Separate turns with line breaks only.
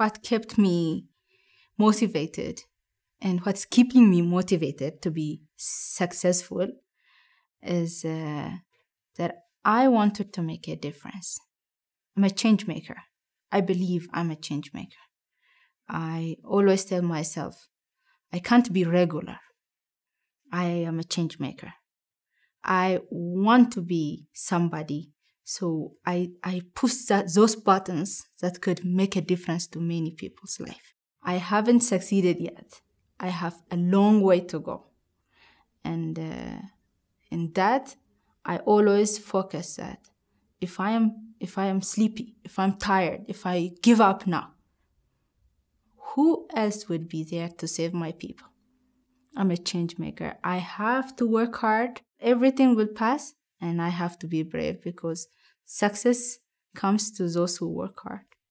what kept me motivated and what's keeping me motivated to be successful is uh, that I wanted to make a difference. I'm a change maker. I believe I'm a change maker. I always tell myself, I can't be regular. I am a change maker. I want to be somebody so I, I pushed that, those buttons that could make a difference to many people's life. I haven't succeeded yet. I have a long way to go. And uh, in that, I always focus that if I am if I am sleepy, if I'm tired, if I give up now, who else would be there to save my people? I'm a change maker. I have to work hard. Everything will pass and I have to be brave because success comes to those who work hard.